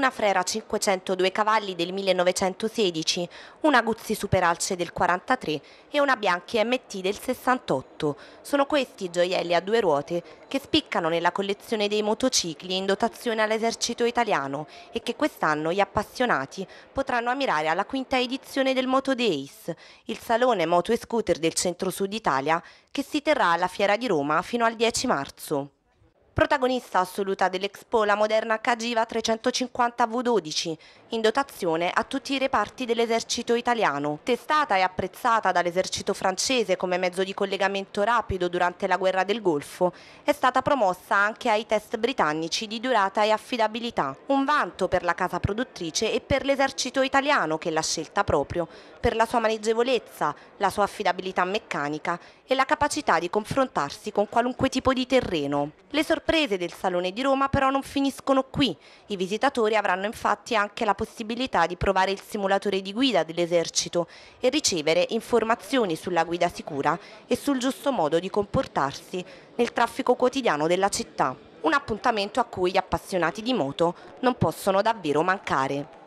una Frera 502 cavalli del 1916, una Guzzi Superalce del 43 e una Bianchi MT del 68. Sono questi i gioielli a due ruote che spiccano nella collezione dei motocicli in dotazione all'esercito italiano e che quest'anno gli appassionati potranno ammirare alla quinta edizione del Moto Days, il salone moto e scooter del centro-sud Italia che si terrà alla Fiera di Roma fino al 10 marzo protagonista assoluta dell'Expo la moderna Cagiva 350 V12, in dotazione a tutti i reparti dell'esercito italiano. Testata e apprezzata dall'esercito francese come mezzo di collegamento rapido durante la guerra del Golfo, è stata promossa anche ai test britannici di durata e affidabilità. Un vanto per la casa produttrice e per l'esercito italiano che l'ha scelta proprio, per la sua maneggevolezza, la sua affidabilità meccanica e la capacità di confrontarsi con qualunque tipo di terreno. Le sorprese sorprese del Salone di Roma però non finiscono qui. I visitatori avranno infatti anche la possibilità di provare il simulatore di guida dell'esercito e ricevere informazioni sulla guida sicura e sul giusto modo di comportarsi nel traffico quotidiano della città. Un appuntamento a cui gli appassionati di moto non possono davvero mancare.